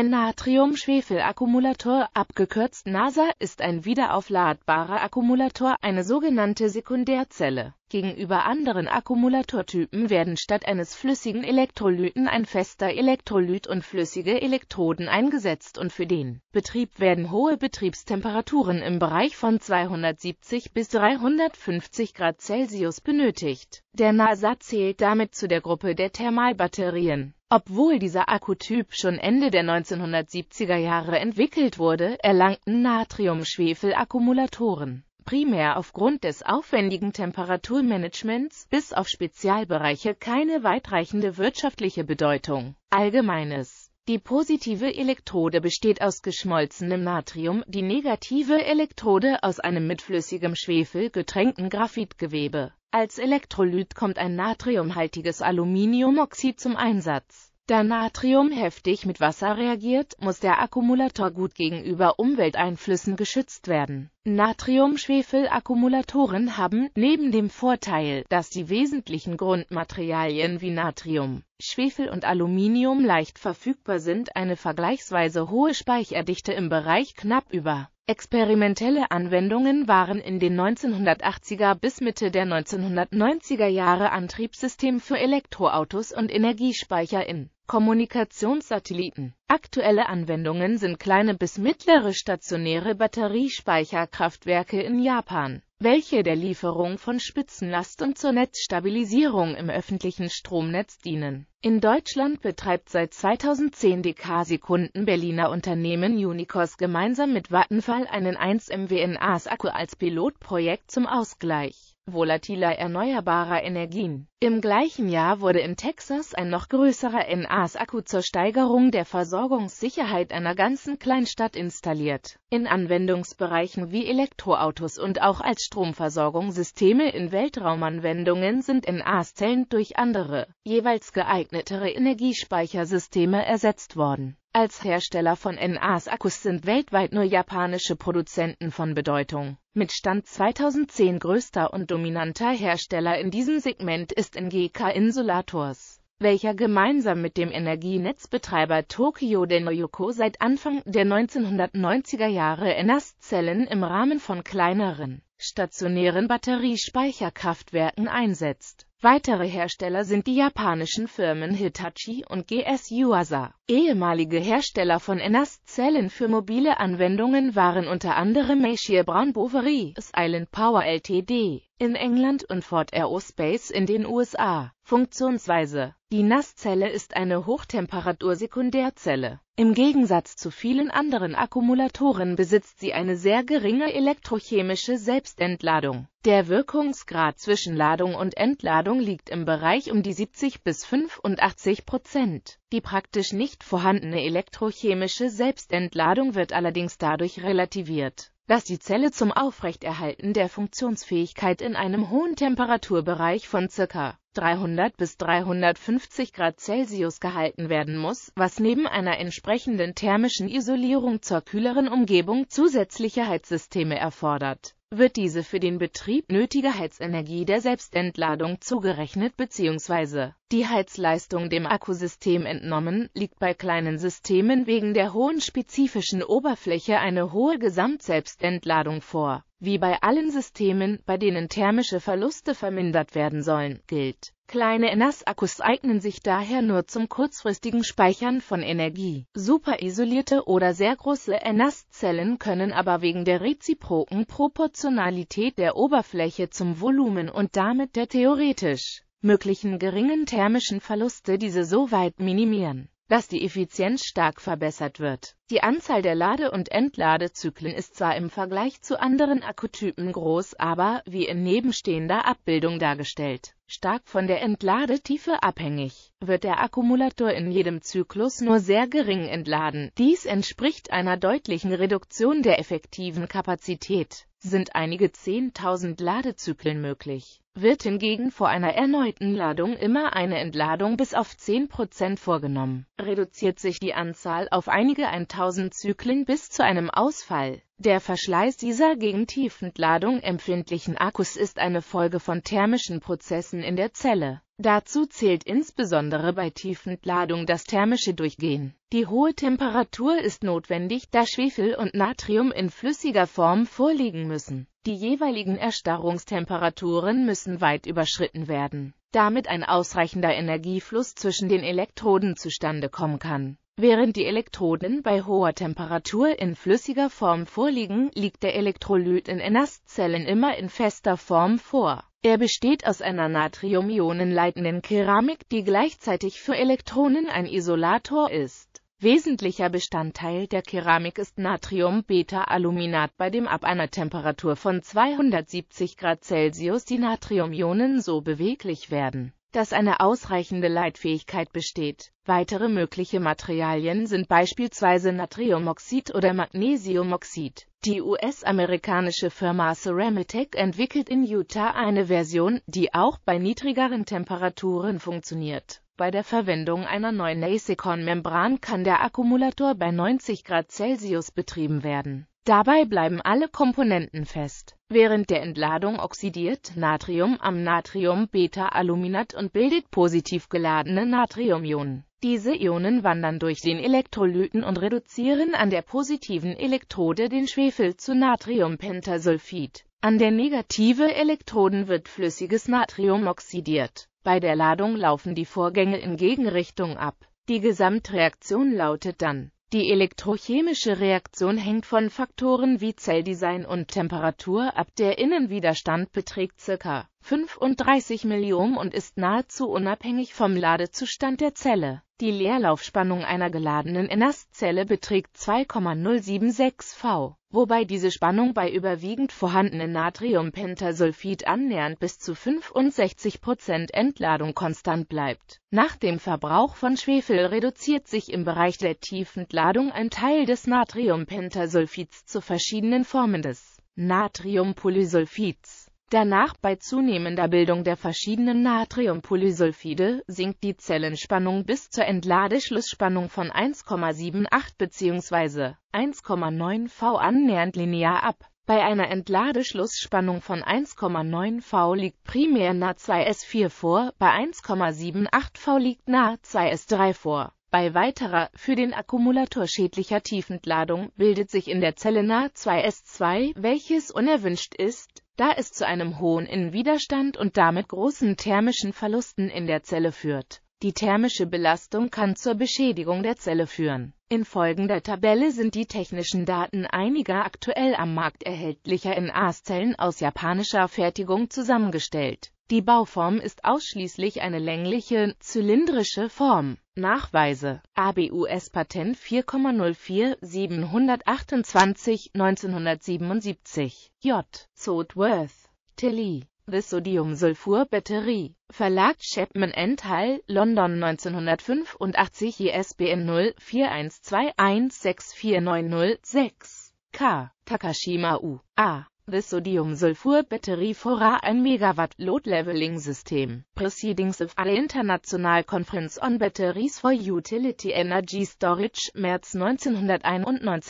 Ein Natrium-Schwefel-Akkumulator, abgekürzt NASA, ist ein wiederaufladbarer Akkumulator, eine sogenannte Sekundärzelle. Gegenüber anderen Akkumulatortypen werden statt eines flüssigen Elektrolyten ein fester Elektrolyt und flüssige Elektroden eingesetzt und für den Betrieb werden hohe Betriebstemperaturen im Bereich von 270 bis 350 Grad Celsius benötigt. Der NASA zählt damit zu der Gruppe der Thermalbatterien. Obwohl dieser Akkutyp schon Ende der 1970er Jahre entwickelt wurde, erlangten Natriumschwefel-Akkumulatoren primär aufgrund des aufwendigen Temperaturmanagements bis auf Spezialbereiche keine weitreichende wirtschaftliche Bedeutung. Allgemeines Die positive Elektrode besteht aus geschmolzenem Natrium, die negative Elektrode aus einem mit flüssigem Schwefel getränkten Graphitgewebe als Elektrolyt kommt ein natriumhaltiges Aluminiumoxid zum Einsatz. Da Natrium heftig mit Wasser reagiert, muss der Akkumulator gut gegenüber Umwelteinflüssen geschützt werden. Natriumschwefel-Akkumulatoren haben, neben dem Vorteil, dass die wesentlichen Grundmaterialien wie Natrium, Schwefel und Aluminium leicht verfügbar sind, eine vergleichsweise hohe Speicherdichte im Bereich knapp über Experimentelle Anwendungen waren in den 1980er bis Mitte der 1990er Jahre Antriebssystem für Elektroautos und Energiespeicher in Kommunikationssatelliten. Aktuelle Anwendungen sind kleine bis mittlere stationäre Batteriespeicherkraftwerke in Japan welche der Lieferung von Spitzenlast und zur Netzstabilisierung im öffentlichen Stromnetz dienen. In Deutschland betreibt seit 2010 die k Sekunden Berliner Unternehmen Unicos gemeinsam mit Vattenfall einen 1 MWNAs Akku als Pilotprojekt zum Ausgleich volatiler erneuerbarer Energien. Im gleichen Jahr wurde in Texas ein noch größerer NAS-Akku zur Steigerung der Versorgungssicherheit einer ganzen Kleinstadt installiert. In Anwendungsbereichen wie Elektroautos und auch als Stromversorgungssysteme in Weltraumanwendungen sind NAS-Zellen durch andere, jeweils geeignetere Energiespeichersysteme ersetzt worden als Hersteller von NAS-Akkus sind weltweit nur japanische Produzenten von Bedeutung. Mit Stand 2010 größter und dominanter Hersteller in diesem Segment ist NGK Insulators, welcher gemeinsam mit dem Energienetzbetreiber Tokyo Denoyoko seit Anfang der 1990er Jahre NAS-Zellen im Rahmen von kleineren, stationären Batteriespeicherkraftwerken einsetzt. Weitere Hersteller sind die japanischen Firmen Hitachi und GS Yuasa. Ehemalige Hersteller von Enas zellen für mobile Anwendungen waren unter anderem Meishier Brown Bovary, Island Power Ltd in England und Ford Aerospace in den USA. Funktionsweise Die Nasszelle ist eine Hochtemperatur-Sekundärzelle. Im Gegensatz zu vielen anderen Akkumulatoren besitzt sie eine sehr geringe elektrochemische Selbstentladung. Der Wirkungsgrad zwischen Ladung und Entladung liegt im Bereich um die 70 bis 85 Prozent. Die praktisch nicht vorhandene elektrochemische Selbstentladung wird allerdings dadurch relativiert dass die Zelle zum Aufrechterhalten der Funktionsfähigkeit in einem hohen Temperaturbereich von ca. 300 bis 350 Grad Celsius gehalten werden muss, was neben einer entsprechenden thermischen Isolierung zur kühleren Umgebung zusätzliche Heizsysteme erfordert. Wird diese für den Betrieb nötige Heizenergie der Selbstentladung zugerechnet bzw. die Heizleistung dem Akkusystem entnommen, liegt bei kleinen Systemen wegen der hohen spezifischen Oberfläche eine hohe Gesamtselbstentladung vor wie bei allen Systemen, bei denen thermische Verluste vermindert werden sollen, gilt, kleine NAS-Akkus eignen sich daher nur zum kurzfristigen Speichern von Energie. Superisolierte oder sehr große NAS-Zellen können aber wegen der reziproken Proportionalität der Oberfläche zum Volumen und damit der theoretisch möglichen geringen thermischen Verluste diese so weit minimieren dass die Effizienz stark verbessert wird. Die Anzahl der Lade- und Entladezyklen ist zwar im Vergleich zu anderen Akkutypen groß, aber wie in nebenstehender Abbildung dargestellt stark von der Entladetiefe abhängig. Wird der Akkumulator in jedem Zyklus nur sehr gering entladen, dies entspricht einer deutlichen Reduktion der effektiven Kapazität, sind einige 10.000 Ladezyklen möglich. Wird hingegen vor einer erneuten Ladung immer eine Entladung bis auf 10% vorgenommen, reduziert sich die Anzahl auf einige 1.000 Zyklen bis zu einem Ausfall. Der Verschleiß dieser gegen Tiefentladung empfindlichen Akkus ist eine Folge von thermischen Prozessen in der Zelle. Dazu zählt insbesondere bei Tiefentladung das thermische Durchgehen. Die hohe Temperatur ist notwendig, da Schwefel und Natrium in flüssiger Form vorliegen müssen. Die jeweiligen Erstarrungstemperaturen müssen weit überschritten werden, damit ein ausreichender Energiefluss zwischen den Elektroden zustande kommen kann Während die Elektroden bei hoher Temperatur in flüssiger Form vorliegen, liegt der Elektrolyt in Enastzellen immer in fester Form vor. Er besteht aus einer natrium-ionenleitenden Keramik, die gleichzeitig für Elektronen ein Isolator ist. Wesentlicher Bestandteil der Keramik ist Natrium-Beta-Aluminat, bei dem ab einer Temperatur von 270 Grad Celsius die Natriumionen so beweglich werden dass eine ausreichende Leitfähigkeit besteht. Weitere mögliche Materialien sind beispielsweise Natriumoxid oder Magnesiumoxid. Die US-amerikanische Firma Ceramitech entwickelt in Utah eine Version, die auch bei niedrigeren Temperaturen funktioniert. Bei der Verwendung einer neuen Acecon-Membran kann der Akkumulator bei 90 Grad Celsius betrieben werden Dabei bleiben alle Komponenten fest. Während der Entladung oxidiert Natrium am Natrium-Beta-Aluminat und bildet positiv geladene Natriumionen. Diese Ionen wandern durch den Elektrolyten und reduzieren an der positiven Elektrode den Schwefel zu Natriumpentasulfid. An der negative Elektroden wird flüssiges Natrium oxidiert. Bei der Ladung laufen die Vorgänge in Gegenrichtung ab. Die Gesamtreaktion lautet dann die elektrochemische Reaktion hängt von Faktoren wie Zelldesign und Temperatur ab. Der Innenwiderstand beträgt ca. 35 Milliohm und ist nahezu unabhängig vom Ladezustand der Zelle. Die Leerlaufspannung einer geladenen Enastzelle beträgt 2,076 V, wobei diese Spannung bei überwiegend vorhandenem Natriumpentasulfid annähernd bis zu 65% Entladung konstant bleibt. Nach dem Verbrauch von Schwefel reduziert sich im Bereich der Tiefentladung ein Teil des Natriumpentasulfids zu verschiedenen Formen des Natriumpolysulfids. Danach bei zunehmender Bildung der verschiedenen Natriumpolysulfide sinkt die Zellenspannung bis zur Entladeschlussspannung von 1,78 bzw. 1,9 V annähernd linear ab. Bei einer Entladeschlussspannung von 1,9 V liegt primär Na2S4 vor, bei 1,78 V liegt Na2S3 vor. Bei weiterer, für den Akkumulator schädlicher Tiefentladung bildet sich in der Zelle Na2S2, welches unerwünscht ist, da es zu einem hohen Innenwiderstand und damit großen thermischen Verlusten in der Zelle führt. Die thermische Belastung kann zur Beschädigung der Zelle führen. In folgender Tabelle sind die technischen Daten einiger aktuell am Markt erhältlicher NAS-Zellen aus japanischer Fertigung zusammengestellt. Die Bauform ist ausschließlich eine längliche, zylindrische Form. Nachweise ABUS-Patent 4,04-728 1977 J. Sodworth Tilly The Sodium Sulfur batterie Verlag Chapman Enthal, London 1985 ISBN 0 41216490 K. Takashima U. A. The sodium sulfur battery for a 1 megawatt load leveling system. Proceedings of an international conference on batteries for utility energy storage, März 1991.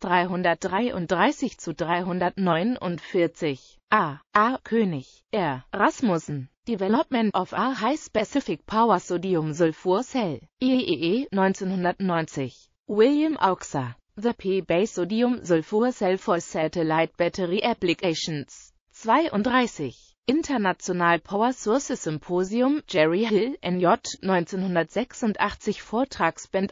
333 zu 349. A. A. König. R. Rasmussen. Development of a high-specific power sodium sulfur cell. IEEE 1990. E e William Auxer. The P-Base Sodium Sulfur Cell for Satellite Battery Applications 32. International Power Sources Symposium Jerry Hill, NJ, 1986 Vortragsband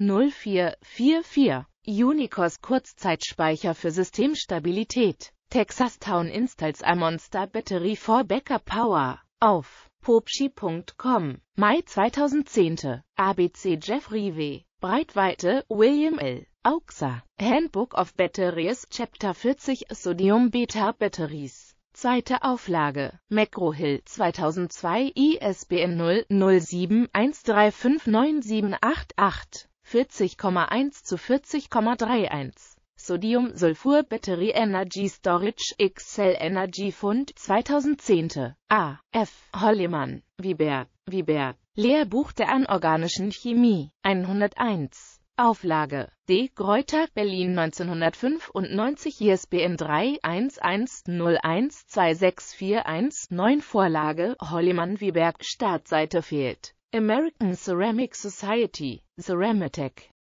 A88166010444 Unicos Kurzzeitspeicher für Systemstabilität Texas Town installs a Monster Battery for Backup Power auf popschi.com Mai 2010 ABC Jeffrey W. Breitweite, William L. Auxa, Handbook of Batteries, Chapter 40, Sodium-Beta-Batteries. Zweite Auflage, Macro hill 2002, ISBN 0-0713597888, 40,1 zu 40,31. Sodium-Sulfur-Battery Energy Storage Excel Energy Fund 2010. A. F. Holliman, Wiebert, Wiebert. Lehrbuch der anorganischen Chemie 101 Auflage D. Greuter, Berlin 1995, ISBN 3-1101-26419 Vorlage Hollimann-Wieberg, Startseite fehlt. American Ceramic Society, Ceramtec